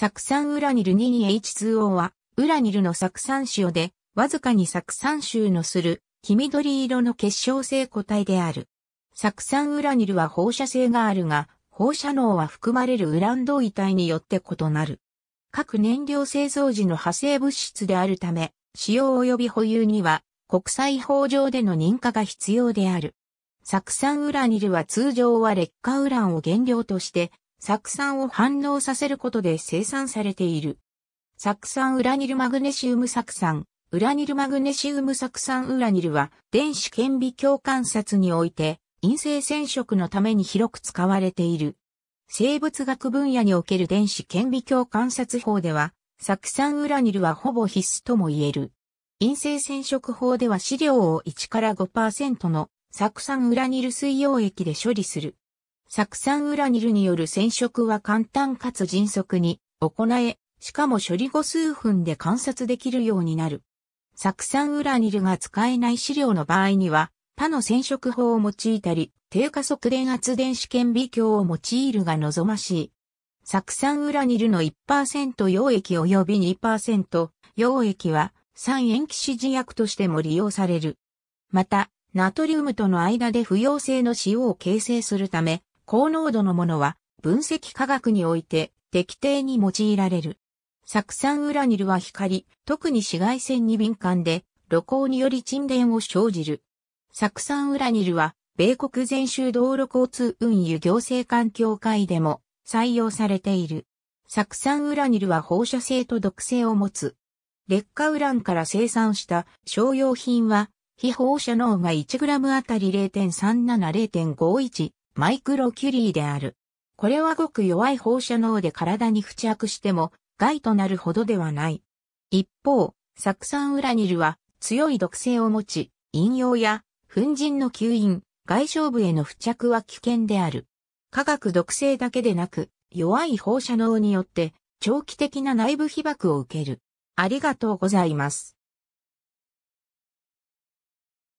酢酸ウラニル 2H2O は、ウラニルの酢酸塩で、わずかに酢酸臭のする、黄緑色の結晶性固体である。酢酸ウラニルは放射性があるが、放射能は含まれるウラン同位体によって異なる。各燃料製造時の派生物質であるため、使用及び保有には国際法上での認可が必要である。酢酸ウラニルは通常は劣化ウランを原料として酢酸を反応させることで生産されている。酢酸ウラニルマグネシウム酢酸、ウラニルマグネシウム酢酸ウラニルは電子顕微鏡観察において陰性染色のために広く使われている。生物学分野における電子顕微鏡観察法では、酢酸ウラニルはほぼ必須とも言える。陰性染色法では資料を1から5%の酢酸ウラニル水溶液で処理する。酢酸ウラニルによる染色は簡単かつ迅速に行え、しかも処理後数分で観察できるようになる。酢酸ウラニルが使えない資料の場合には、他の染色法を用いたり、低加速電圧電子顕微鏡を用いるが望ましい。酢酸ウラニルの1%溶液及び2%溶液は酸塩基指示薬としても利用される。また、ナトリウムとの間で不溶性の塩を形成するため、高濃度のものは分析科学において適定に用いられる。酢酸ウラニルは光、特に紫外線に敏感で、露光により沈殿を生じる。酢酸ウラニルは、米国全州道路交通運輸行政環境会でも採用されている。酢酸ウラニルは放射性と毒性を持つ。劣化ウランから生産した商用品は、非放射能が 1g あたり0.37、0.51マイクロキュリーである。これはごく弱い放射能で体に付着しても害となるほどではない。一方、酢酸ウラニルは強い毒性を持ち、引用や粉塵の吸引、外傷部への付着は危険である。化学毒性だけでなく、弱い放射能によって長期的な内部被曝を受ける。ありがとうございます。